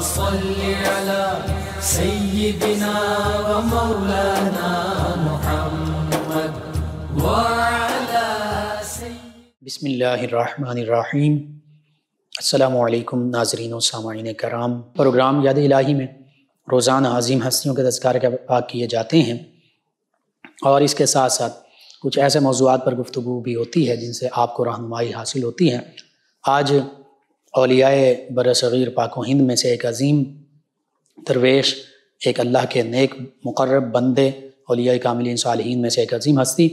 صل على سيدنا ومولانا محمد कराम प्रोग्राम याद इलाही में रोज़ाना अजीम हस्तियों के तस्कार के पाक किए जाते हैं और इसके साथ साथ कुछ ऐसे मौजूद पर गुफ्तु भी होती है जिनसे आपको रहनुमाई हासिल होती है आज अलियाए बर सग़ीर पाको हिंद में से एक अजीम दरवेश एक अल्लाह के नेक मुकर्रब बंदे अलिया कामिलीन सालहीन में से एक अजीम हस्ती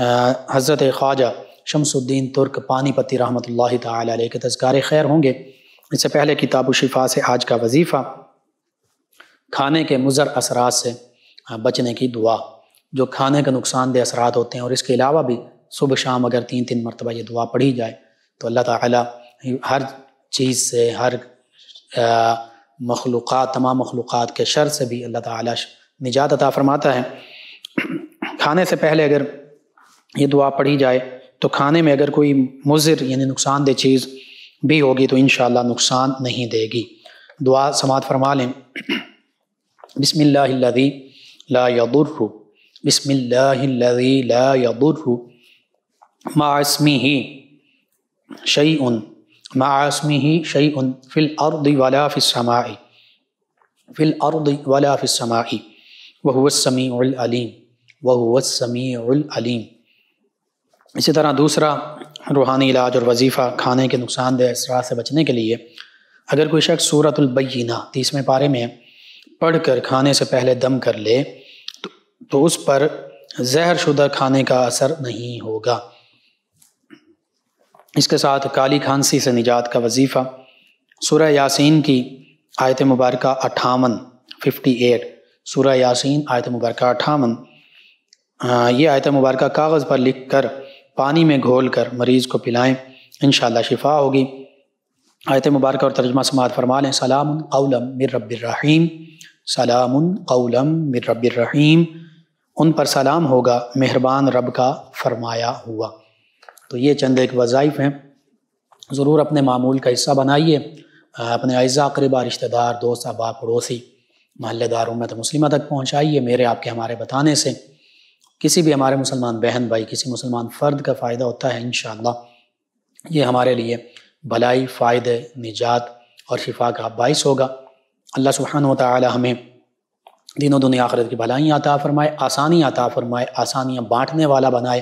हज़रत ख्वाजा शमसुद्दीन तुर्क पानीपति रहमत ला के तस्कार खैर होंगे इससे पहले किताब शिफा से आज का वजीफ़ा खाने के मुज़र असरात से बचने की दुआ जो खाने के नुकसानदेह असरात होते हैं और इसके अलावा भी सुबह शाम अगर तीन तीन मरतबा ये दुआ पढ़ी जाए तो अल्लाह ताला हर चीज़ से हर मखलूक़ तमाम मखलूक़ के शर से भी अल्लाह ताला निजात अता फरमाता है खाने से पहले अगर ये दुआ पढ़ी जाए तो खाने में अगर कोई मुजिर यानी नुकसानदेह चीज़ भी होगी तो इन नुकसान नहीं देगी दुआ समात फरमा लें बिसमिल्लादी ला यदुर्रु बिसमिल्लादी ला यदुर्रु मास्मी ही शई उन मासमी ही शई उन फिल और वाला फ़िसमाई फिल अर्द वाला फ़िसमाई वहुवसमी अलीम वहुवसमी अलीम इसी तरह दूसरा रूहानी इलाज और वजीफ़ा खाने के नुकसानदेह असरा से बचने के लिए अगर कोई शख्स सूरतुलबैना तीसवें पारे में पढ़ कर खाने से पहले दम कर ले तो, तो उस पर जहर शुदा खाने का असर नहीं होगा इसके साथ काली खांसी से निजात का वजीफ़ा सूर्य यासीन की आयत मुबारक अठावन फिफ्टी एट सूर्य यासीन आयत मुबारक अठावन ये आयत मुबारक कागज़ पर लिख कर पानी में घोल कर मरीज़ को पिलाएँ इन शिफा होगी आयत मुबारक और तर्जमा समात फरमा लें सलाम कौलम मिर रबीम सलाम कौलम मिर रबीम उन पर सलाम होगा मेहरबान रब का फरमाया हुआ तो ये चंद एक वज़ाइफ हैं ज़रूर अपने मामूल का हिस्सा बनाइए अपने अज़ा करीबा रिश्तेदार दोस्त अहबाब पड़ोसी महल्लेदारों में तो मुस्लिम तक पहुँचाइए मेरे आपके हमारे बताने से किसी भी हमारे मुसलमान बहन भाई किसी मुसलमान फ़र्द का फ़ायदा होता है इन ये हमारे लिए भलाई फ़ायदे निजात और शिफा का बायस होगा अल्लाह सुबहान ताली हमें दिनों दुनिया आखरत की भलाई आता फरमाए आसानी आता फरमाए आसानियाँ बाँटने वाला बनाए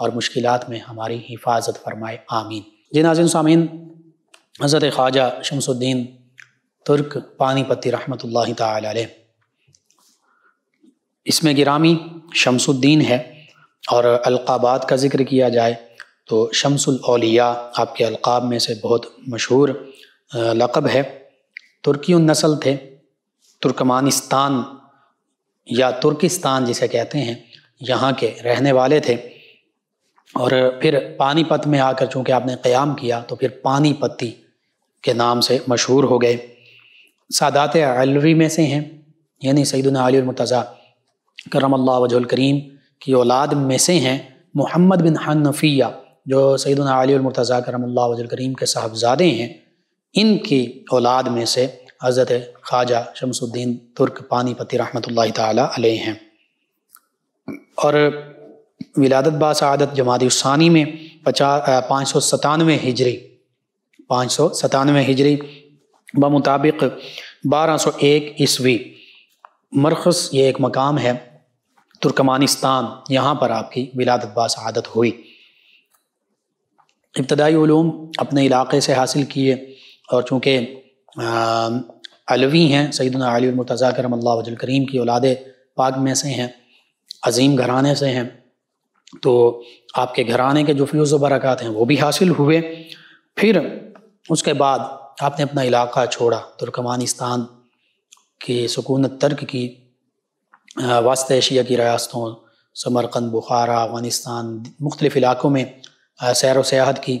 और मुश्किल में हमारी हिफाजत फरमाए आमीन जी नाजिन सामीन हज़रत ख्वाजा शमसुद्दीन तुर्क पानीपति रहमत ला इसमें गिरामी शमसुद्दीन है और अलकाबात का ज़िक्र किया जाए तो शमसुल औलिया आपके अलकाब में से बहुत मशहूर लक़ब है तुर्की नस्ल थे तुर्कमानिस्तान या तुर्किस्तान जिसे कहते हैं यहाँ के रहने वाले थे और फिर पानीपत में आकर चूँकि आपने क़याम किया तो फिर पानीपति के नाम से मशहूर हो गए सादात अलवी में से हैं यानी सईदना अली करम अल्लाह वजुल करीम की औलाद में से हैं मोहम्मद बिन हनफिया जो सईदना अली मुर्तज़ा करम अल्लाह वजुल करीम के साहबजादे हैं इनकी औलाद में से हज़रत ख्वाजा शमसुद्दीन तुर्क पानीपति रहमत ला हैं और विलादत बासदत जमातुसानी में पचास पाँच सौ सतानवे हिजरी पाँच सौ सतानवे हिजरी ब मुताबिक बारह सौ एक ईस्वी मरखस ये एक मकाम है तुर्कमानिस्तान यहाँ पर आपकी विलादत बासदत हुई इब्तदाई ूम अपने इलाके से हासिल किए और चूँकि अलवी हैं सईदना अली मुतज़ा करीम की औलाद पाक में से हैं अजीम घराने से हैं तो आपके घर आने के जो फ्यूज़ बरक़ात हैं वो भी हासिल हुए फिर उसके बाद आपने अपना इलाका छोड़ा तुर्कमानिस्तान की सुकूनत तर्क की वास्त एशिया की रियासतों समरकंद बुखारा अफगानिस्तान मुख्तलिफ़ इलाक़ों में सैर व सियाहत की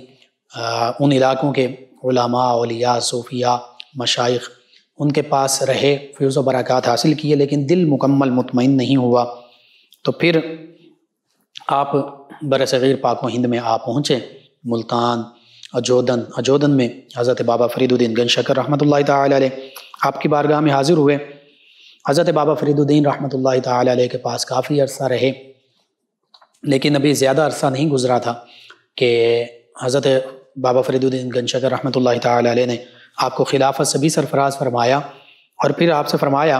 आ, उन इलाक़ों के उलिया सूफिया मशाइ उनके पास रहे फ्यूज़ बरक़ात हासिल किए लेकिन दिल मुकम्मल मुतमिन नहीं हुआ तो फिर आप बर पाक पाको हिंद में आ पहुँचे मुल्तान अजोदन अजोदन में हज़रत बाबा फरीदुद्दीन गन शकर रहमत ताल आपकी बारगाह में हाज़िर हुए हज़रत बाबा फरीदुद्दीन रहमत ताल के पास काफ़ी अरसा रहे लेकिन अभी ज़्यादा अरसा नहीं गुजरा था कि हज़रत बाबा फरीदुद्दीन गन शकर रहमत ताल ने आपको खिलाफत से भी सरफराज फरमाया और फिर आपसे फरमाया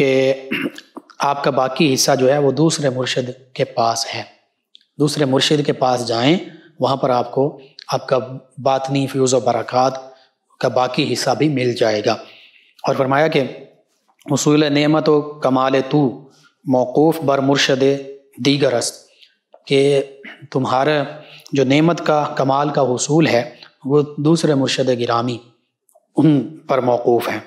कि आपका बाकी हिस्सा जो है वो दूसरे मुर्शद के पास है दूसरे मुर्शिद के पास जाएं वहाँ पर आपको आपका बातनी फ्यूज़ बरक़ात का बाकी हिस्सा भी मिल जाएगा और फरमाया कि उसूल नमत व कमाल तो मौकूफ़ बर मुर्शद दीगर अस्त तुम्हारा जो नेमत का कमाल का हसूल है वो दूसरे मुर्शद गिरामी उन पर मौकूफ़ हैं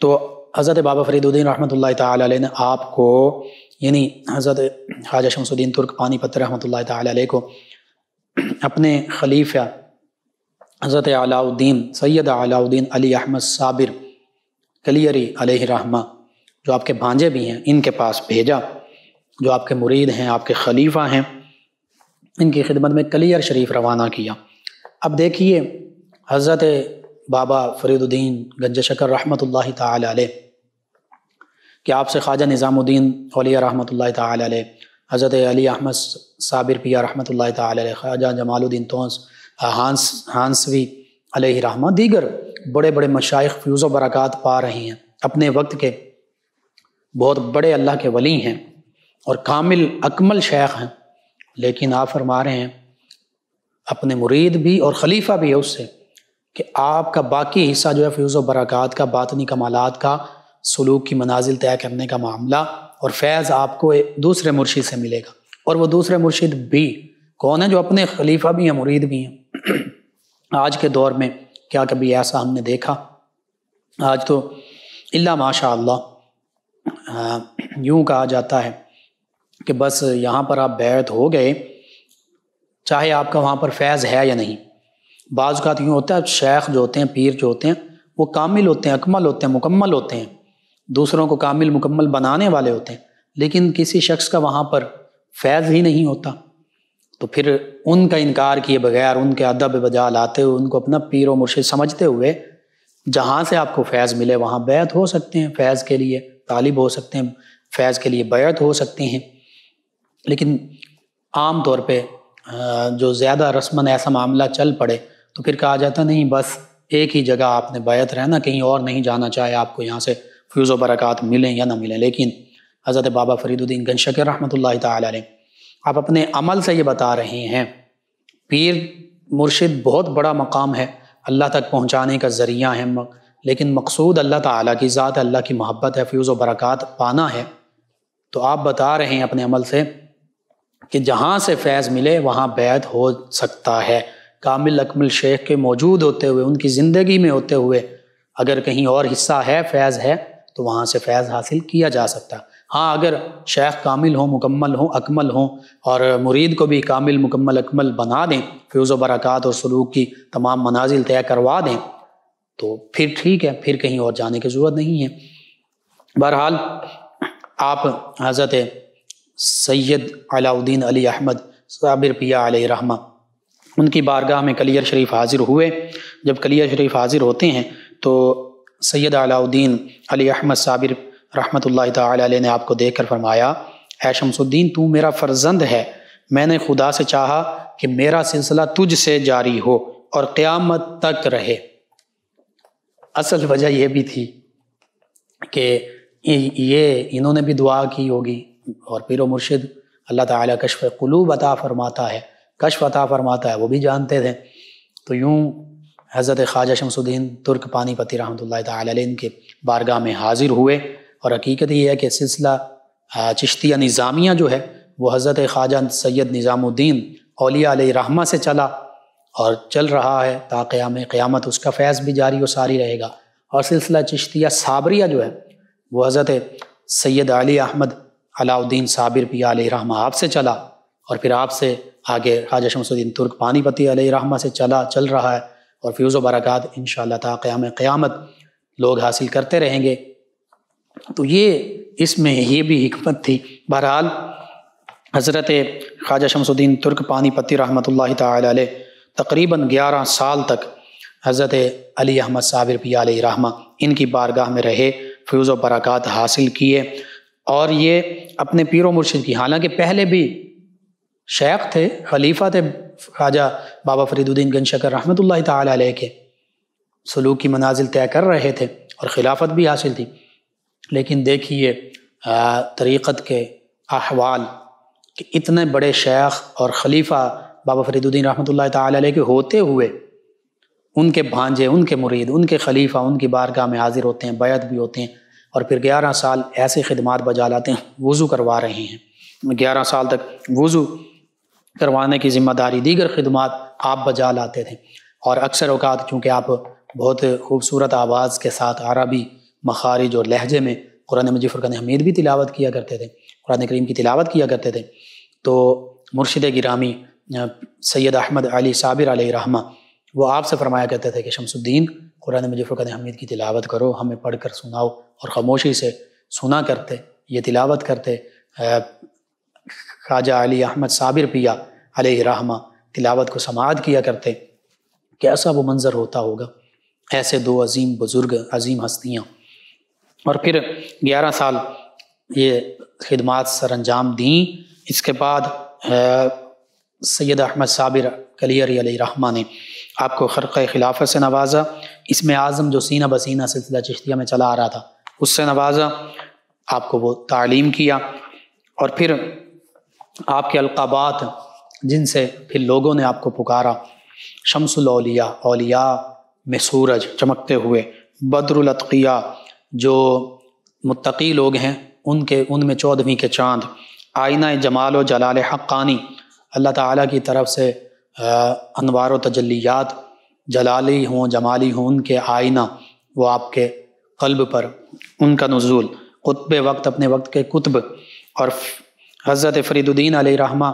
तो हज़रत बाबा फरीदुद्दीन रहमत ला ने आपको यानी हज़रत ख्वाजा शमसुद्दीन तुर्क पानीपत रहमत ला को अपने खलीफा हज़रत अलाउद्दीन सैयद अलाउद्दीन अली अहमद साबिर कलियरी अलहमा जो आपके भांजे भी हैं इनके पास भेजा जो आपके मुरीद हैं आपके खलीफा हैं इनकी खिदमत में कलियर शरीफ रवाना किया अब देखिए हज़रत बाबा फरीदुद्दीन गंज शकर रहमत ताल कि आपसे ख्वाजा निज़ामुद्दीन अलिया रहमत ताल हज़रत अली अहमद साबिर पिया रहमत ताल ख्वाजा जमालुद्दीन तोंस हांस हांसवी रहमा दीगर बड़े बड़े मशाइ फ्यूज़ बरक़ात पा रहे हैं अपने वक्त के बहुत बड़े अल्लाह के वली हैं और कामिल अकमल शेख हैं लेकिन आप फरमा रहे हैं अपने मुरीद भी और खलीफा भी है उससे कि आपका बाकी हिस्सा जो है फ्यूज़ बरक़ात का बातनी कमालत का सलूक की मनाजिल तय करने का मामला और फैज़ आपको दूसरे मुर्शिद से मिलेगा और वह दूसरे मुर्शिद भी कौन है जो अपने खलीफा भी हैं मुरीद भी हैं आज के दौर में क्या कभी ऐसा हमने देखा आज तो इला माशा यूँ कहा जाता है कि बस यहाँ पर आप बैठ हो गए चाहे आपका वहाँ पर फैज़ है या नहीं बाज़ का तो यूँ होता है शेख जो होते हैं पीर जो होते हैं वो कामिल होते हैं अकमल होते हैं मुकम्मल होते हैं दूसरों को कामिल मुकम्मल बनाने वाले होते हैं लेकिन किसी शख्स का वहाँ पर फैज़ ही नहीं होता तो फिर उनका इनकार किए बगैर उनके अदब बजा लाते हुए उनको अपना पीर और मुर्शिद समझते हुए जहाँ से आपको फैज़ मिले वहाँ बैत हो सकते हैं फैज़ के लिए तालिब हो सकते हैं फैज़ के लिए बैत हो सकते हैं लेकिन आम तौर पे जो ज़्यादा रस्मन ऐसा मामला चल पड़े तो फिर कहा जाता नहीं बस एक ही जगह आपने बैत रहना कहीं और नहीं जाना चाहे आपको यहाँ से फ्यूज़ बरक़ात मिलें या ना मिलें लेकिन हज़रत बाबा फरीदुद्दीन गन शकर रहमत ताली आप अपने अमल से ये बता रहे हैं पीर मुर्शिद बहुत बड़ा मकाम है अल्लाह तक पहुँचाने का ज़रिया है लेकिन मकसूद अल्लाह ताला की ज़ात अल्लाह की मोहब्बत है फ्यूज़ बरक़ात पाना है तो आप बता रहे हैं अपने अमल से कि जहाँ से फैज़ मिले वहाँ बैत हो सकता है कामिल अकमल शेख के मौजूद होते हुए उनकी ज़िंदगी में होते हुए अगर कहीं और हिस्सा है फैज़ है तो वहाँ से फैज़ हासिल किया जा सकता हाँ अगर शेख कामिल हों मुकम्मल हो अकमल हों और मुरीद को भी कामिल मुकम्मल अकमल बना दें फ्यूज़ बरक़ात और सलूक की तमाम मनाजिल तय करवा दें तो फिर ठीक है फिर कहीं और जाने की ज़रूरत नहीं है बहरहाल आप हज़रत सैयद अलाउद्दीन अली अहमद साबिर पिया रहमा उनकी बारगाह में कलियर शरीफ हाजिर हुए जब कलियर शरीफ हाजिर होते हैं तो सैयद अलाउद्दीन अली अहमद साबिर रहमत ताली ने आपको देख कर फरमाया ऐ शमसुद्दीन तू मेरा फ़र्जंद है मैंने खुदा से चाहा कि मेरा सिलसिला तुझ से जारी हो और क़्यामत तक रहे असल वजह यह भी थी कि ये इन्होंने भी दुआ की होगी और पिर मुर्शिद अल्लाह ताला कशफ़ कुलूब अता फरमाता है कशफ अता फरमाता है वो भी जानते थे तो यूँ हज़रत ख्वाजा शमसुद्दीन तुर्क पानीपति रहमत तन के बारगाह में हाजिर हुए और हकीकत ये है कि सिलसिला चिश्तिया निज़ामिया जो है वह हज़रत ख्वाजा सैयद निज़ामुद्दीन अलिया रहमा से चला और चल रहा है ताक़याम क़्यामत उसका फैज़ भी जारी व सारी रहेगा और सिलसिला चिश्तिया साबरिया जो है वो हज़रत सैयद अली अहमद अलाउद्दीन साबिर पिया रहमा आपसे चला और फिर आपसे आगे राजा शमसुद्दीन तुर्क पानीपति रहमा से चला चल रहा है और फ्यूज़ बरक़ात इन श्याम क़्यामत लोग हासिल करते रहेंगे तो ये इसमें ये भी हमत थी बहरहाल हज़रत ख्वाजा शमसुद्दीन तुर्क पानीपति रहमत ला तकरीबन ग्यारह साल तक हज़रत अली अहमद साबिर पिया रहमा इनकी बारगाह में रहे फ्यूज़ बरक़ात हासिल किए और ये अपने पीर मुर्शिद की हालांकि पहले भी शेख थे खलीफा थे राजा बाबा फरीदुद्दीन गन शकर रहमत तह के सलूक की मनाजिल तय कर रहे थे और खिलाफत भी हासिल थी लेकिन देखिए तरीक़त के अहवाल कि इतने बड़े शेख और खलीफा बाबा फरीदुद्दीन रहमत तह के होते हुए उनके भांजे उनके मुरीद उनके खलीफा उनकी बारगाह में हाजिर होते हैं बैत भी होते हैं और फिर ग्यारह साल ऐसे खदमात बजा लाते हैं वज़ू करवा रहे हैं ग्यारह साल तक वज़ू करवाने की जिम्मेदारी दीगर खदमात आप बजा लाते थे और अक्सर अवकात चूँकि आप बहुत खूबसूरत आवाज़ के साथ अरबी मखारिज और लहजे में कुरान मजी फ़ुरान हमीद भी तिलावत किया करते थे कुरान करीम की तिलावत किया करते थे तो मुर्शद गिरामी सैयद अहमद अली साबिर रहमा वो आपसे फरमाया करते थे कि शमसुद्दीन कुरान मजी फ़ुरान हमीद की तिलावत करो हमें पढ़ कर सुनाओ और ख़ामोशी से सुना करते ये तिलावत करते ख्वाजा अली अहमद साबिर पिया रहमा तिलावत को समाध किया करते कैसा वो मंज़र होता होगा ऐसे दो अजीम बुज़ुर्ग अजीम हस्तियाँ और फिर ग्यारह साल ये खिदमत सर अंजाम दी इसके बाद सैद अहमद साबिर कलियरी रहमा ने आपको खरक खिलाफत से नवाजा इसमें आज़म जो सीना बसीना सिलसिला चश्तिया में चला आ रहा था उससे नवाजा आपको वो तालीम किया और फिर आपके अलकाबात जिनसे फिर लोगों ने आपको पुकारा शमसुल औलिया औलिया में सूरज चमकते हुए बदरलतिया जो मुतकी लोग हैं उनके उनमें चौदहवीं के चांद आइना जमाल व जलाल हक़ानी अल्लाह ताला की तरफ से अनवार तजलियात जलाली हों जमाली हों उनके आइना वो आपके कल्ब पर उनका नज़ुल कुतब वक्त अपने वक्त के कुतब और हज़रत फरीदुद्दीन आल रहमा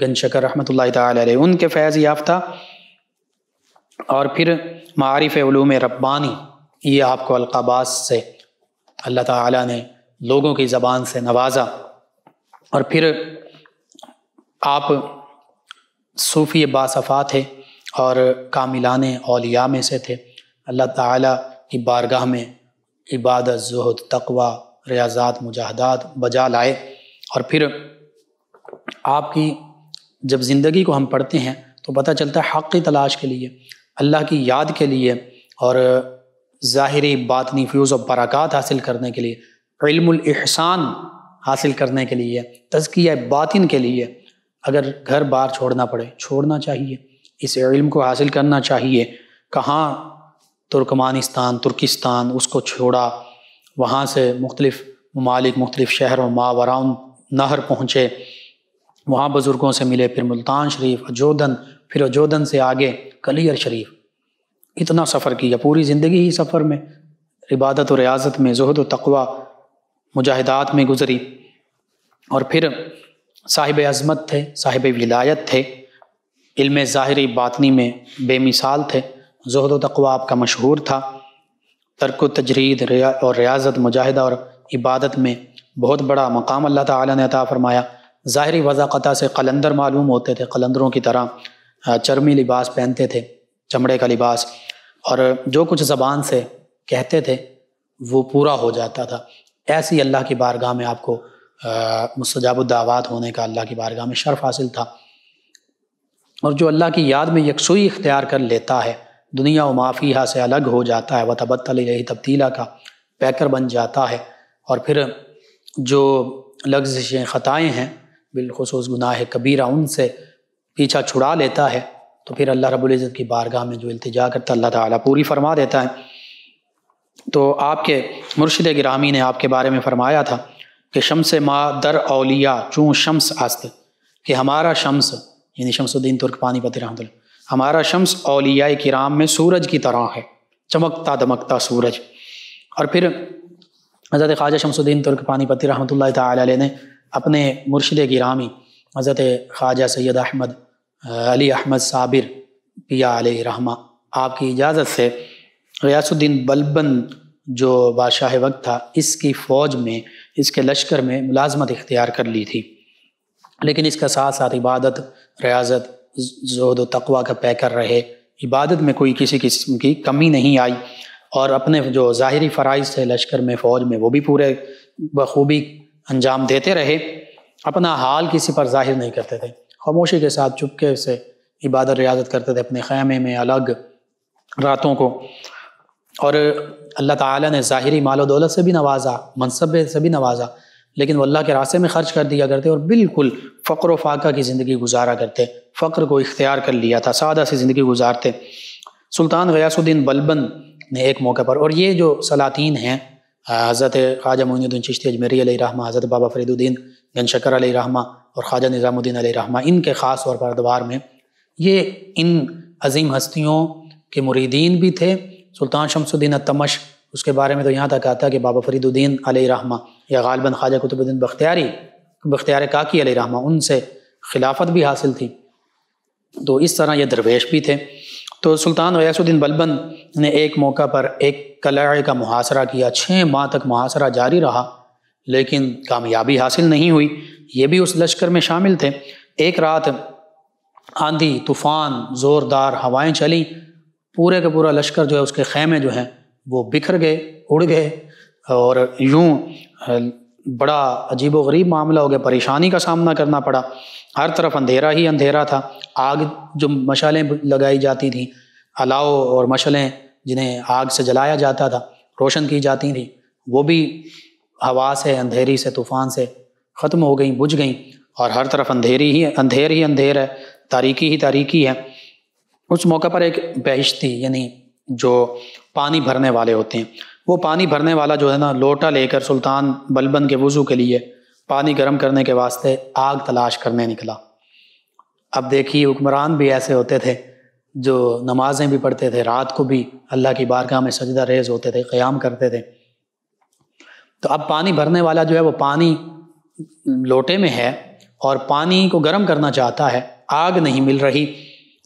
गनशकर रहमत ला उनके फैज़ याफ्ता और फिर मारिफ ूम रब्बानी ये आपको अलकाबास से अल्लाह ताला ने लोगों की ज़बान से नवाजा और फिर आप सूफ़ी बासफ़ा थे और कामिलान अलिया में से थे अल्लाह ताला की बारगाह में इबादत जहद तकवा रियाजात मुजाहदात बजा लाए और फिर आपकी जब ज़िंदगी को हम पढ़ते हैं तो पता चलता है हक़ की तलाश के लिए अल्लाह की याद के लिए और ज़ाहरी बातनी फ्यूज़ और बरक़ात हासिल करने के लिए इल्मसान हासिल करने के लिए तजकिया बातिन के लिए अगर घर बार छोड़ना पड़े छोड़ना चाहिए इस इल्म को हासिल करना चाहिए कहाँ तुर्कमानिस्तान तुर्किस्तान उसको छोड़ा वहाँ से मुख्तलिफ़ ममालिक मुख्तलिफ़ शहरों मावराउन नहर पहुँचे वहाँ बुज़ुर्गों से मिले फिर मुल्तान शरीफ अजोधन फिर अजोधन से आगे कलियर शरीफ इतना सफ़र किया पूरी ज़िंदगी ही सफ़र में इबादत और रियाजत में जहद व तकवा मुजाहिदात में गुजरी और फिर साहिब अजमत थे साहिब विलायत थे इल्म ज़ाहरी बातनी में बेमिसाल थे जहद व तकवा आपका मशहूर था तर्क तजरीद और रियाजत मुजाहिदा और इबादत में बहुत बड़ा मकाम अल्लाह ताला ने अता फरमाया ज़ाहरी वज़ाक़ा से कलंदर मालूम होते थे कलंदरों की तरह चर्मी लिबास पहनते थे चमड़े का लिबास और जो कुछ ज़बान से कहते थे वो पूरा हो जाता था ऐसी अल्लाह की बारगाह में आपको मुस्तजाबुद्दावात होने का अल्लाह की बारगाह में शर्फ हासिल था और जो अल्लाह की याद में यकसुई इख्तियार कर लेता है दुनिया व माफिया से अलग हो जाता है वतबतल तब्दीला का पैकर बन जाता है और फिर जो लग्जशें ख़ताएँ हैं बिलखसूस गुनाह कबीरा उनसे पीछा छुड़ा लेता है तो फिर अल्लाह रबुल्ज़त की बारगाह में जो इल्तिजा करता अल्लाह ताला पूरी फरमा देता है तो आपके मुर्शद गिरामी ने आपके बारे में फ़रमाया था कि शम्स मा दर अलिया चूँ शम्स आस्त कि हमारा शम्स यानी शमसुद्दीन तुर्क पति रहमत हमारा शम्स अलिया कराम में सूरज की तरह है चमकता दमकता सूरज और फिर हज़रत ख्वाजा शमसुद्दीन तुर्क पानीपति रहमत लाई ने अपने मुर्शद गिरामी हज़रत ख्वाजा सैद अहमद अली अहमद साबिर पिया रहमा आपकी इजाज़त से रियासुद्दीन बलबन जो बादशाह वक्त था इसकी फ़ौज में इसके लश्कर में मुलाजमत इख्तियार कर ली थी लेकिन इसका साथ साथ इबादत रियाजत जहद तकवा का पैकर रहे इबादत में कोई किसी किस्म की कमी नहीं आई और अपने जो ज़ाहरी फ़राइज थे लश्कर में फ़ौज में वो भी पूरे बखूबी अंजाम देते रहे अपना हाल किसी पर जाहिर नहीं करते थे खामोशी के साथ चुपके से इबादत रियाजत करते थे अपने ख़ैमे में अलग रातों को और अल्लाह ताला ने ज़ाहरी मालो दौलत से भी नवाजा मनसब से भी नवाजा लेकिन वो अल्लाह के रास्ते में ख़र्च कर दिया करते और बिल्कुल फ़क्र फाका की ज़िंदगी गुजारा करते फ़क्र को इख्तियार कर लिया था सादा सी ज़िंदगी गुजारते सुल्तान गयासुद्दीन बलबन ने एक मौके पर और ये जो सलातीन हैं हज़रत ख्वाजा मोइनुद्दीन चिश्ती अजमेरी रहमा हज़रत बाबा फरीदुद्दीन गन शकर रहमा और ख्वाजा निज़ामुद्दीन रहमा इनके ख़ास तौर पर दरबार में ये इन अजीम हस्तियों के मुरीदीन भी थे सुल्तान शमसुद्दीन तमश उसके बारे में तो यहाँ तक आता है कि बाबा फरीदुद्दीन रहमा या गालबन ख्वाजा कुतुबुद्दीन बख्तियारी बख्तियार काकी रहमा उनसे खिलाफत भी हासिल थी तो इस तरह ये दरवेश भी थे तो सुल्तान गयासुद्दीन बलबन ने एक मौका पर एक कलाए का मुहासरा किया छः माह तक मुहासरा जारी रहा लेकिन कामयाबी हासिल नहीं हुई ये भी उस लश्कर में शामिल थे एक रात आंधी तूफान ज़ोरदार हवाएं चली पूरे का पूरा लश्कर जो है उसके खैमे जो हैं वो बिखर गए उड़ गए और यूं बड़ा अजीब व गरीब मामला हो गया परेशानी का सामना करना पड़ा हर तरफ अंधेरा ही अंधेरा था आग जो मशालें लगाई जाती थी अलाव और मशालें जिन्हें आग से जलाया जाता था रोशन की जाती थी वो भी हवा से अंधेरी से तूफ़ान से ख़त्म हो गई बुझ गई और हर तरफ अंधेरी ही अंधेर ही अंधेर है तारीकी ही तारीकी है उस मौके पर एक बहिश थी यानी जो पानी भरने वाले होते हैं वो पानी भरने वाला जो है ना लोटा लेकर सुल्तान बलबन के वज़ू के लिए पानी गर्म करने के वास्ते आग तलाश करने निकला अब देखिए हुक्मरान भी ऐसे होते थे जो नमाजें भी पढ़ते थे रात को भी अल्लाह की बारगाह में सजदा रेज होते थे क़याम करते थे तो अब पानी भरने वाला जो है वो पानी लोटे में है और पानी को गर्म करना चाहता है आग नहीं मिल रही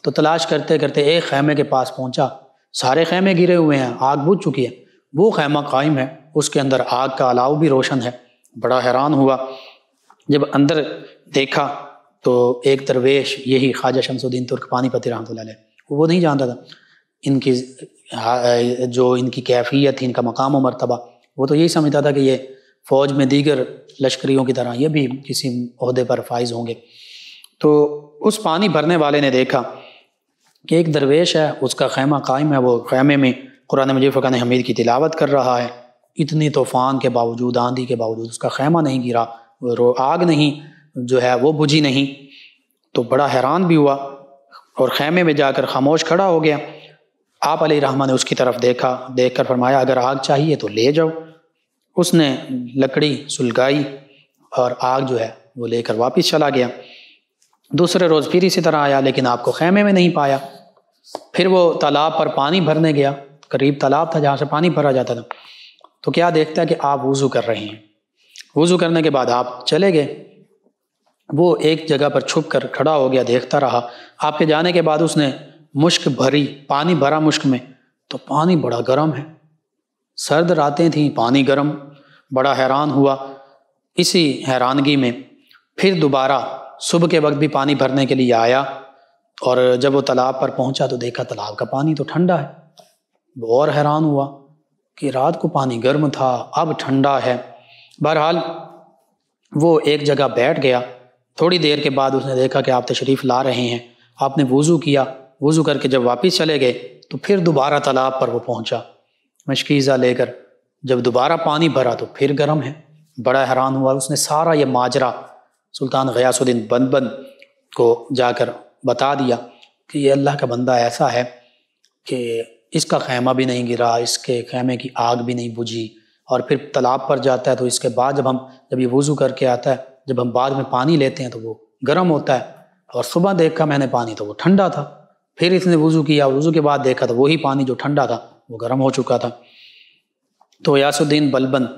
तो तलाश करते करते एक खैमे के पास पहुंचा सारे खैमे गिरे हुए हैं आग बुझ चुकी है वो खैमा कायम है उसके अंदर आग का अलाव भी रोशन है बड़ा हैरान हुआ जब अंदर देखा तो एक दरवेश यही ख्वाजा शमसुद्दीन पानी पति रहा वो नहीं जानता था इनकी जो इनकी कैफियत थी इनका मकाम व मरतबा वो तो यही समझता था कि ये फ़ौज में दीगर लश्करियों की तरह ये भी किसी अहदे पर फाइज होंगे तो उस पानी भरने वाले ने देखा कि एक दरवेश है उसका खैमा कायम है वो खैमे में कुरान मजीद फ़ुकान हमीद की तिलावत कर रहा है इतनी तूफ़ान के बावजूद आंधी के बावजूद उसका खैमा नहीं गिरा वो आग नहीं जो है वो बुझी नहीं तो बड़ा हैरान भी हुआ और खैमे में जाकर खामोश खड़ा हो गया आप अली रहमान ने उसकी तरफ देखा देख कर फरमाया अगर आग चाहिए तो ले जाओ उसने लकड़ी सुलगाई और आग जो है वो लेकर वापस चला गया दूसरे रोज़ फिर इसी तरह आया लेकिन आपको खैमे में नहीं पाया फिर वो तालाब पर पानी भरने गया करीब तालाब था जहाँ से पानी भरा जाता था तो क्या देखता है कि आप वज़ू कर रहे हैं वज़ू करने के बाद आप चले गए वो एक जगह पर छुप कर खड़ा हो गया देखता रहा आपके जाने के बाद उसने मुश्क भरी पानी भरा मुश्क में तो पानी बड़ा गर्म है सर्द रातें थीं पानी गर्म बड़ा हैरान हुआ इसी हैरानगी में फिर दोबारा सुबह के वक्त भी पानी भरने के लिए आया और जब वो तालाब पर पहुंचा तो देखा तालाब का पानी तो ठंडा है और हैरान हुआ कि रात को पानी गर्म था अब ठंडा है बहरहाल वो एक जगह बैठ गया थोड़ी देर के बाद उसने देखा कि आप तशरीफ़ ला रहे हैं आपने वज़ू किया वज़ू करके जब वापस चले गए तो फिर दोबारा तालाब पर वो पहुंचा मशकीज़ा लेकर जब दोबारा पानी भरा तो फिर गर्म है बड़ा हैरान हुआ उसने सारा ये माजरा सुल्तान गयासुद्दीन बंद बंद को जाकर बता दिया कि ये अल्लाह का बंदा ऐसा है कि इसका खैमा भी नहीं गिरा इसके खैमे की आग भी नहीं बुझी और फिर तालाब पर जाता है तो इसके बाद जब हम जब ये वज़ू करके आता है जब हम बाद में पानी लेते हैं तो वो गर्म होता है और सुबह देखा मैंने पानी तो वो ठंडा था फिर इसने वज़ू किया वज़ू के बाद देखा तो वही पानी जो ठंडा था वो गर्म हो चुका था तो यासुद्दीन बलबन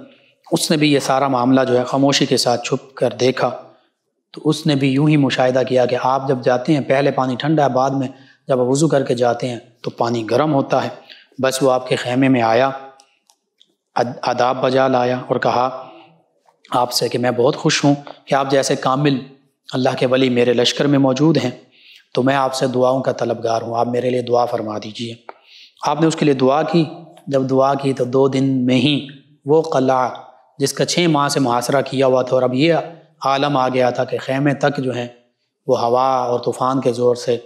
उसने भी ये सारा मामला जो है खामोशी के साथ छुप कर देखा तो उसने भी यूं ही मुशाहिदा किया कि आप जब जाते हैं पहले पानी ठंडा है बाद में जब आप वज़ू करके जाते हैं तो पानी गर्म होता है बस वो आपके खेमे में आया आदाब बजा लाया और कहा आपसे कि मैं बहुत खुश हूँ कि आप जैसे कामिल अल्लाह के वली मेरे लश्कर में मौजूद हैं तो मैं आपसे दुआओं का तलबगार हूँ आप मेरे लिए दुआ फरमा दीजिए आपने उसके लिए दुआ की जब दुआ की तो दो दिन में ही वो कला जिसका छः माह से मुहासरा किया हुआ था और अब ये आलम आ गया था कि खेमे तक जो हैं वो हवा और तूफ़ान के ज़ोर से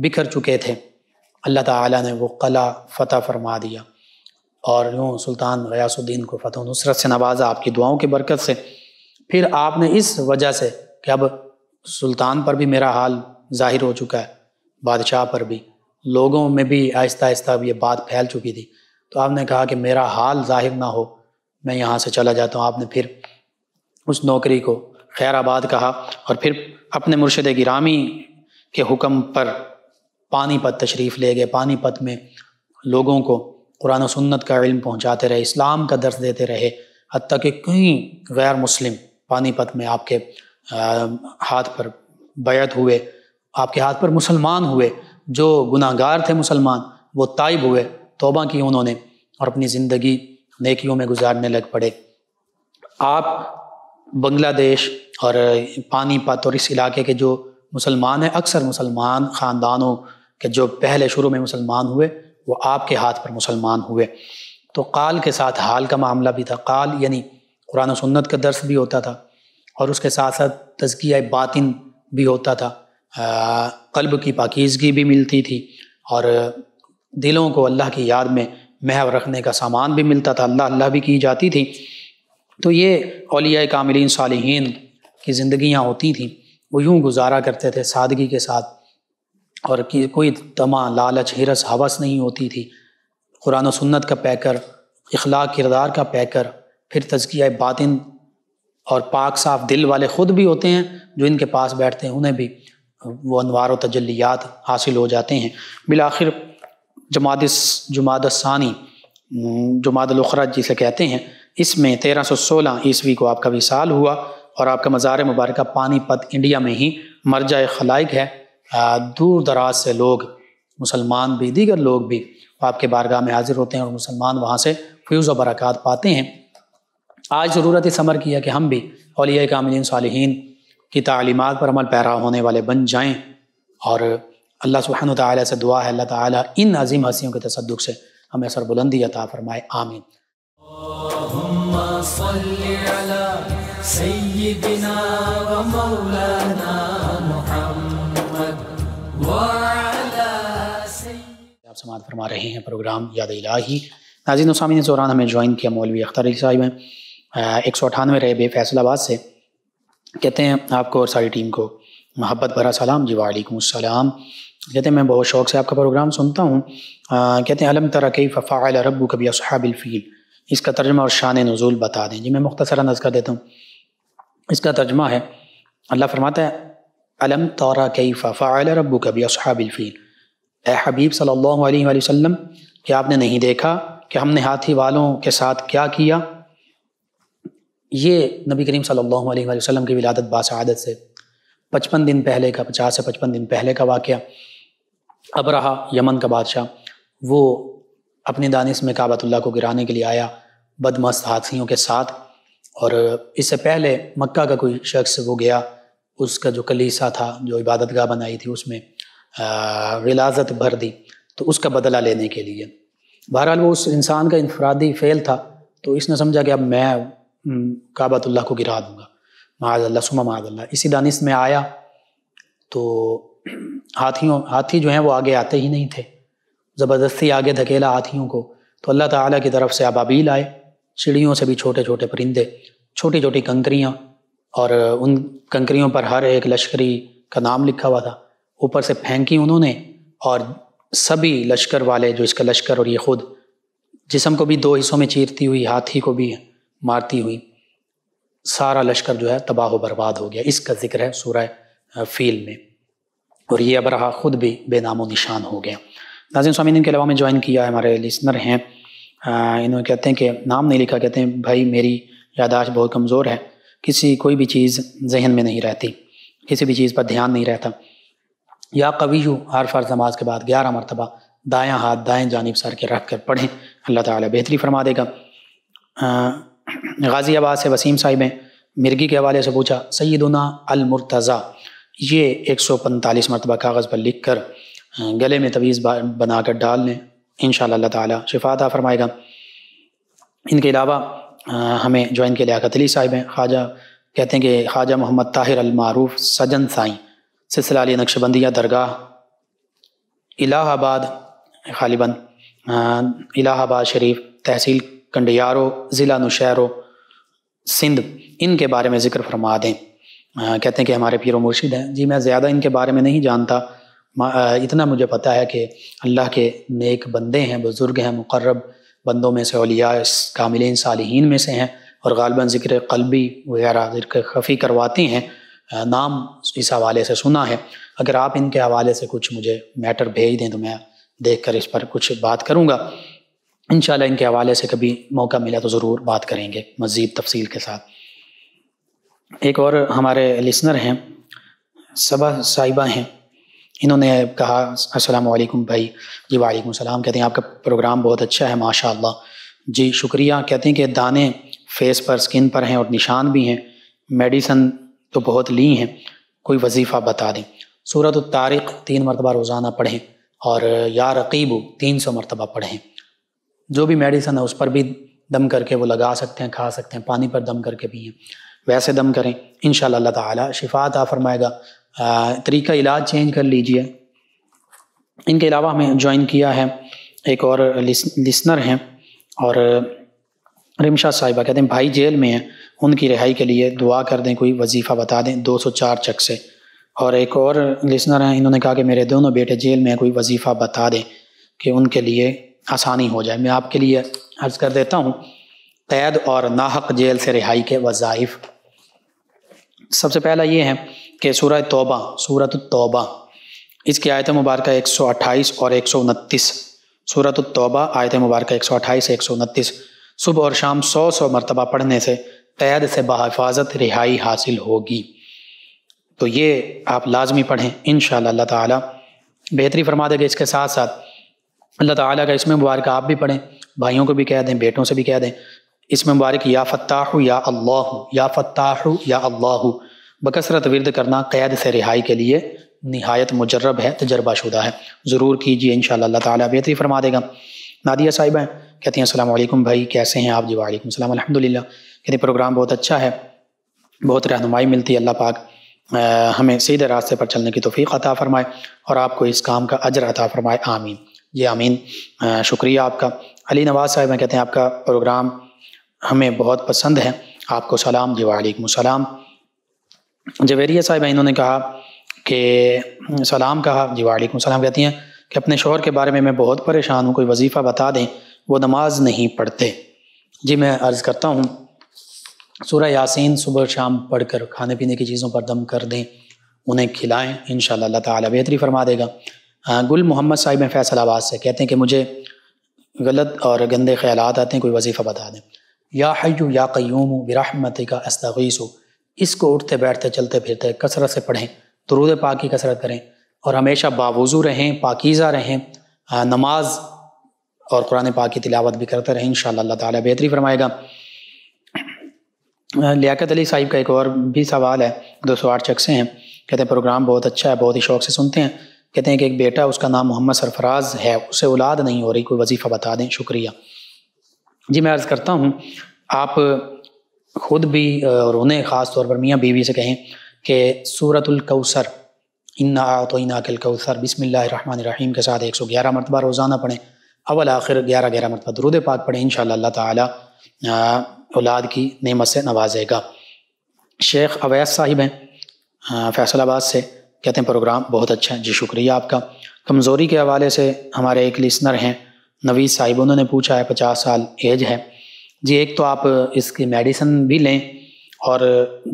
बिखर चुके थे अल्लाह ताला ने वो कला फ़तह फरमा दिया और यूँ सुल्तान गयासुद्दीन को फ़तह नुसरत से नवाजा आपकी दुआओं की बरकत से फिर आपने इस वजह से कि अब सुल्तान पर भी मेरा हाल ज़ाहिर हो चुका है बादशाह पर भी लोगों में भी आहिस्ता आहिस्ता अब ये बात फैल चुकी थी तो आपने कहा कि मेरा हाल ज़ाहिर ना हो मैं यहाँ से चला जाता हूँ आपने फिर उस नौकरी को खैराबाद कहा और फिर अपने मुर्शद गिरामी के हुक्म पर पानीपत तशरीफ़ ले गए पानीपत में लोगों को कुरान सन्नत का इल्म पहुँचाते रहे इस्लाम का दर्ज देते रहे हती कि कई गैर मुस्लिम पानीपत में आपके हाथ पर बैत हुए आपके हाथ पर मुसलमान हुए जो गुनागार थे मुसलमान वो तायब हुए तोबा की उन्होंने और अपनी ज़िंदगी नेकियों में गुजारने लग पड़े आप बांग्लादेश और पानीपत और इस इलाके के जो मुसलमान हैं अक्सर मुसलमान ख़ानदानों के जो पहले शुरू में मुसलमान हुए वो आपके हाथ पर मुसलमान हुए तो काल के साथ हाल का मामला भी था काल यानी कुरान और सुन्नत का दर्स भी होता था और उसके साथ साथ तजकिया बातिन भी होता था कल्ब की पाकिजगी भी मिलती थी और दिलों को अल्लाह की याद में महव रखने का सामान भी मिलता था अल्लाह अल्लाह भी की जाती थी तो ये अलिया कामिलीन सालहीन की ज़िंदियाँ होती थी वो यूं गुजारा करते थे सादगी के साथ और कि कोई तमा लालच हिरस हवस नहीं होती थी कुरान सुन्नत का पैकर अखलाक किरदार का पैकर फिर तजकिया बातिन और पाक साफ दिल वाले ख़ुद भी होते हैं जो इनके पास बैठते हैं उन्हें भी वो अनवार तजलियात हासिल हो जाते हैं बिल बिलाखिर जमादिस जमादसानी जमादलखरा जिसे कहते हैं इसमें तेरह सौ सोलह ईस्वी को आपका विसाल हुआ और आपका मज़ार मुबारक पानीपत इंडिया में ही मरजा खलाइक है दूर दराज से लोग मुसलमान भी दीगर लोग भी आपके बारगाह में हाजिर होते हैं और मुसलमान वहाँ से फ्यूज़ और बरक़ात पाते हैं आज ज़रूरत इस अमर की है कि हम भी अलिया कामिन सालहीन की तालीमत पर अमल पैरा होने वाले बन जाएँ और अल्लाह सुबहन ताली से दुआ है अल्लाह ताली इन अजीम हसीियों के तसदुक से हमें सरबुलंदी अता फरमाए आमीन आप समाज फरमा रहे हैं प्रोग्राम याद इलाही नाजिन उसामी ने दौरान हमें ज्वाइन किया मौलवी अख्तर अली साहिब हैं एक सौ अठानवे रहे बे फैसलाबाद से कहते हैं आपको और सारी टीम को मोहब्बत भरा सलाम जी वालेकुम सलाम कहते हैं मैं बहुत शौक से आपका प्रोग्राम सुनता हूँ कहते हैं अलम तरक़ी फ़फ़ाल रबू कबी असहाबिलफ़ील इसका तर्जमा और शान नज़ुल बता दें जी मैं मुख्तसरा नज़ कर देता हूँ इसका तर्जमा है अल्लाह फरमाता है अलम तौरा कई फ़ाफ़ाल रबू कबी असहाबिलफ़ील ए हबीब सल्ला वसम क्या आपने नहीं देखा कि हमने हाथी वालों के साथ क्या किया ये नबी करीम सल्लल्लाहु अलैहि वसल्लम की विलादत बासदत से पचपन दिन पहले का पचास से पचपन दिन पहले का वाक़ अब रहा यमन का बादशाह वो अपने दानिश में काबतुल्ला को गिराने के लिए आया बदमस्त हाथियों के साथ और इससे पहले मक्का का कोई शख्स वो गया उसका जो कलीसा था जो इबादत गाह बनाई थी उसमें गिलाजत भर दी तो उसका बदला लेने के लिए बहरहाल वो उस इंसान का इनफरादी फ़ेल था तो इसने समझा कि अब मैं हम्म, काबातुल्ला को गिरा दूंगा माजल्ला सुमा माजल्ला इसी दानिश में आया तो हाथियों हाथी जो हैं वो आगे आते ही नहीं थे ज़बरदस्ती आगे धकेला हाथियों को तो अल्लाह ताला की तरफ से अबाबील आए चिड़ियों से भी छोटे छोटे परिंदे छोटी छोटी कंकरियाँ और उन कंकरियों पर हर एक लश्करी का नाम लिखा हुआ था ऊपर से फेंकी उन्होंने और सभी लश्कर वाले जो इसका लश्कर और ये खुद जिसम को भी दो हिस्सों में चीरती हुई हाथी को भी मारती हुई सारा लश्कर जो है तबाह बर्बाद हो गया इसका जिक्र है सूरह फील में और ये अब रहा खुद भी बेनामो निशान हो गया नाजिम स्वामी ने के अलावा में ज्वाइन किया है हमारे लिसनर हैं इन्होंने कहते हैं कि नाम नहीं लिखा कहते हैं भाई मेरी यादाश्त बहुत कमज़ोर है किसी कोई भी चीज़ जहन में नहीं रहती किसी भी चीज़ पर ध्यान नहीं रहता या कवि हूँ हर फर्ज नमाज के बाद ग्यारह मरतबा दायां हाथ दाएं जानब सर के रख कर पढ़ें अल्लाह ताला बेहतरी फरमा देगा गाज़ियाबाद से वसीम साहिब ने मिर्गी के हवाले से पूछा सईदुना अलमरतज़ा ये एक सौ पैंतालीस मरतबा कागज़ पर लिख कर गले में तवीज़ बनाकर डाल लें इन अल्लाह ताला शिफा फरमाएगा इनके अलावा हमें जो इनके लियाकत अली साहिब हैं ख्वाजा कहते हैं कि ख्वाजा मोहम्मद ताहिर अलमारूफ सजन साई सिलसिला अली नक्शबंदिया दरगाह इलाहाबाद खालिबंद इलाहाबाद शरीफ तहसील कंडियारो ज़िला नुशहरो सिंध इनके बारे में ज़िक्र फरमा दें कहते हैं कि हमारे पीर मुर्शिद हैं जी मैं ज़्यादा इनके बारे में नहीं जानता इतना मुझे पता है कि अल्लाह के नेक बंदे हैं बुज़ुर्ग हैं मुकर्रब बंदों में से अलिया कामिल सालहीन में से हैं और गालबा ज़िक्र कलबी वगैरह ज़िक्र खफ़ी करवाती हैं नाम इस हवाले से सुना है अगर आप इनके हवाले से कुछ मुझे मैटर भेज दें तो मैं देख कर इस पर कुछ बात करूँगा इन इनके हवाले से कभी मौका मिला तो ज़रूर बात करेंगे मज़ीद तफसील के साथ एक और हमारे लिसनर हैं सबा साहिबा हैं इन्होंने कहा अस्सलाम वालेकुम भाई जी वालेकुम सलाम कहते हैं आपका प्रोग्राम बहुत अच्छा है माशाल्लाह जी शुक्रिया कहते हैं कि दाने फेस पर स्किन पर हैं और निशान भी हैं मेडिसन तो बहुत ली हैं कोई वजीफ़ा बता दें सूरत तारिक तीन मरतबा रोज़ाना पढ़ें और या रकीब तीन सौ मरतबा पढ़ें जो भी मेडिसन है उस पर भी दम करके वो लगा सकते हैं खा सकते हैं पानी पर दम करके पिए वैसे दम करें इन अल्लाह ताला शिफा फरमाएगा तरीका इलाज चेंज कर लीजिए इनके अलावा हमें ज्वाइन किया है एक और लिसनर हैं और रिमशा साहिबा कहते हैं भाई जेल में हैं उनकी रिहाई के लिए दुआ कर दें कोई वजीफ़ा बता दें 204 चक से और एक और लिसनर हैं इन्होंने कहा कि मेरे दोनों बेटे जेल में हैं कोई वजीफ़ा बता दें कि उनके लिए आसानी हो जाए मैं आपके लिए अर्ज़ कर देता हूँ कैद और नाहक जेल से रिहाई के वज़ाइफ सबसे पहला ये है के सूरह तौबा सूरत तौबा इसकी आयत मुबारक एक सौ अट्ठाईस और एक सौ उनतीस सूरत तौबा आयत मुबारक एक सौ अट्ठाईस एक सौ उनतीस सुबह और शाम सौ सौ मरतबा पढ़ने से कैद से बहफाजत रिहाई हासिल होगी तो ये आप लाजमी पढ़ें इन अल्लाह ताला बेहतरी फरमा देगा इसके साथ साथ अल्लाह ताला का इसमें मुबारक आप भी पढ़ें भाइयों को भी कह दें बेटों से भी कह दें इसमें मुबारक या फ़त्ताहु या अल्लाह या फ़त्ताहु या अल्लाह बकसरत विरद करना क़ैद से रिहाई के लिए नहायत मुजरब है तजर्बाशुदा है ज़रूर कीजिए इन शाला ताली बेहतरी फरमा देगा नादिया साहिबा है कहती हैं असल भाई कैसे हैं आप जी वालेकुम सलाम अलहमदिल्ला कहते प्रोग्राम बहुत अच्छा है बहुत रहनुमाई मिलती है अल्लाह पाक हमें सीधे रास्ते पर चलने की तोफ़ी अता फ़रमाए और आपको इस काम का अजर अता फ़रमाए आमीन जी आमीन शुक्रिया आपका अली नवाज साहब हैं कहते हैं आपका प्रोग्राम हमें बहुत पसंद है आपको सलाम जी वालेकुम जवेरिया साहिबा इन्होंने कहा कि सलाम कहा जी वालेकुम सलाम कहती हैं कि अपने शोहर के बारे में मैं बहुत परेशान हूँ कोई वजीफ़ा बता दें वो नमाज नहीं पढ़ते जी मैं अर्ज़ करता हूँ सूर्य यासीन सुबह शाम पढ़कर खाने पीने की चीज़ों पर दम कर दें उन्हें खिलाएं इन अल्लाह ताला बेहतरी फरमा देगा गुल मोहम्मद साहिब में फैसल आबाद से कहते हैं कि मुझे गलत और गंदे ख्याल आते हैं कोई वजीफ़ा बता दें या हयू या क्यूम बिरहमत का अस्तगीस हो इसको उठते बैठते चलते फिरते कसरत से पढ़ें दरूद पाक की कसरत करें और हमेशा बावजू रहें पाकिज़ा रहें नमाज और कुरान पाक की तिलावत भी करते रहें इन अल्लाह ताला बेहतरी फरमाएगा लियाकत अली साहिब का एक और भी सवाल है दो सौ आठ शख्स हैं कहते हैं प्रोग्राम बहुत अच्छा है बहुत ही शौक से सुनते हैं कहते हैं कि एक बेटा उसका नाम मोहम्मद सरफराज है उसे औलाद नहीं हो रही कोई वजीफ़ा बता दें शुक्रिया जी मैं अर्ज़ करता हूँ आप खुद भी और उन्हें ख़ास तौर पर मियाँ बीवी से कहें कि सूरतुलकौसर कौसर इन्ना तो इन्ना कल कौसर बिसमीम के साथ एक सौ ग्यारह मरतबा रोज़ाना पढ़ें अवल आखिर ग्यारह ग्यारह मरतबा दरुद पाक पढ़ें इन शाह ताली औलाद की नेमत से नवाजेगा शेख अवैस साहिब हैं फैसलाबाद से कहते हैं प्रोग्राम बहुत अच्छा है जी शुक्रिया आपका कमज़ोरी के हवाले से हमारे एक लिसनर हैं नवीद साहिब उन्होंने पूछा है पचास साल एज है जी एक तो आप इसकी मेडिसन भी लें और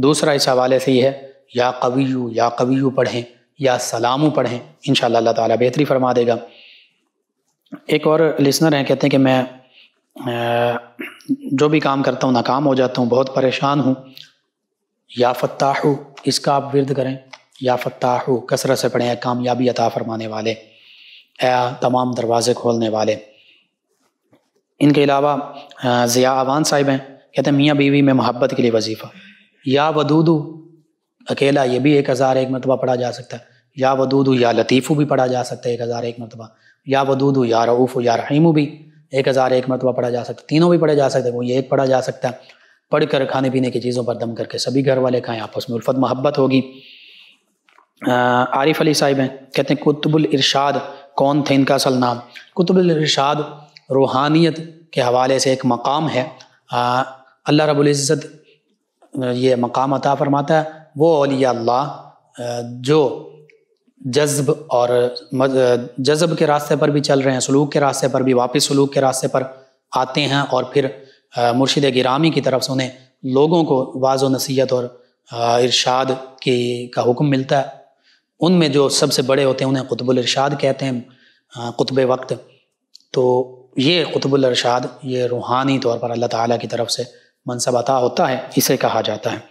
दूसरा इस हवाले से ये है या कवियु या कवियु पढ़ें या सलामू पढ़ें इन अल्लाह ताला बेहतरी फरमा देगा एक और लिसनर हैं कहते हैं कि मैं जो भी काम करता हूँ नाकाम हो जाता हूँ बहुत परेशान हूँ या फताह इसका आप विरद करें या फताह कसरत से पढ़ें कामयाबी अता फरमाने वाले या तमाम दरवाज़े खोलने वाले इनके अलावा ज़िया आवान साहिब हैं कहते हैं मियाँ बीवी में मोहब्बत के लिए वजीफ़ा या वदूदू अकेला ये भी एक हज़ार एक मरतबा पढ़ा जा सकता है या वदूदू या लतीफ़ू भी पढ़ा जा सकता है एक हज़ार एक मरतबा या वदूदू या रऊफ़ या रहीमू भी एक हज़ार एक मरतबा पढ़ा जा सकता है तीनों भी पढ़े जा सकते हैं वो ये एक पढ़ा जा सकता है पढ़ कर खाने पीने की चीज़ों पर दम करके सभी घर वाले खाएँ आपस में उल्फत मोहब्बत होगी आरिफ अली साहिब हैं कहते हैं कुतुबुल इरशाद कौन थे इनका असल नाम कुतुबुल इरशाद रूहानियत के हवाले से एक मकाम है अल्लाह इज़्ज़त ये मकाम अता फरमाता है वो अलिया अल्लाह जो जज्ब और जज्ब के रास्ते पर भी चल रहे हैं सलूक के रास्ते पर भी वापस सलूक के रास्ते पर आते हैं और फिर मुर्शिद गिरामी की तरफ से उन्हें लोगों को वाज नसीहत और इरशाद की का हुक्म मिलता है उनमें जो सबसे बड़े होते हैं उन्हें कुतबुल इरशाद कहते हैं कुतब वक्त तो ये कुतुबुल अरशाद ये रूहानी तौर पर अल्लाह ताला की तरफ से मनसब अता होता है इसे कहा जाता है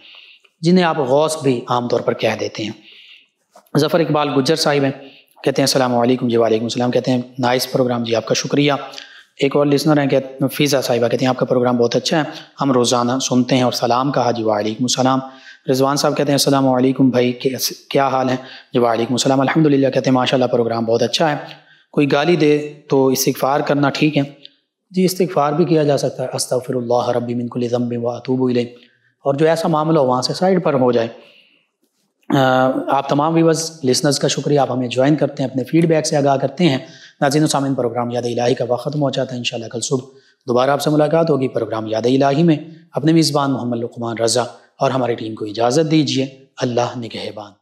जिन्हें आप गौस भी आम तौर पर कह देते हैं ज़फ़र इकबाल गुजर साहिब हैं कहते हैं अल्लाम जी वालेकुम सलाम कहते हैं नाइस प्रोग्राम जी आपका शुक्रिया एक और लिसनर हैं कहते फ़ीज़ा साहिबा कहते हैं आपका प्रोग्राम बहुत अच्छा है हम रोज़ाना सुनते हैं और सलाम कहा जी वालेकुम सलाम रिजवान साहब कहते हैं अल्लाम भाई क्या हाल है जी वालेकुम सलाम अलहमदिल्ला कहते हैं माशाल्लाह प्रोग्राम बहुत अच्छा है कोई गाली दे तो इस्तफ़ार करना ठीक है जी इस्तफ़ार भी किया जा सकता है अस्तफ़िर रबी मिनकुल ज़म्बे वातूब और जो ऐसा मामला हो वहाँ से साइड पर हो जाए आप तमाम व्यूवर्स लिसनर्स का शुक्रिया आप हमें ज्वाइन करते हैं अपने फीडबैक से आगाह करते हैं नाजिन सामिन प्रोग्राम याद इलाही का वक्त जाता है इन कल सुबह दोबारा आपसे मुलाकात होगी प्रोग्राम याद इलाही में अपने मेज़बान मोहम्मद लकमान रज़ा और हमारी टीम को इजाज़त दीजिए अल्लाह निगहबान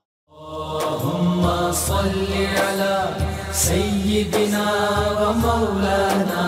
سيدنا ومولانا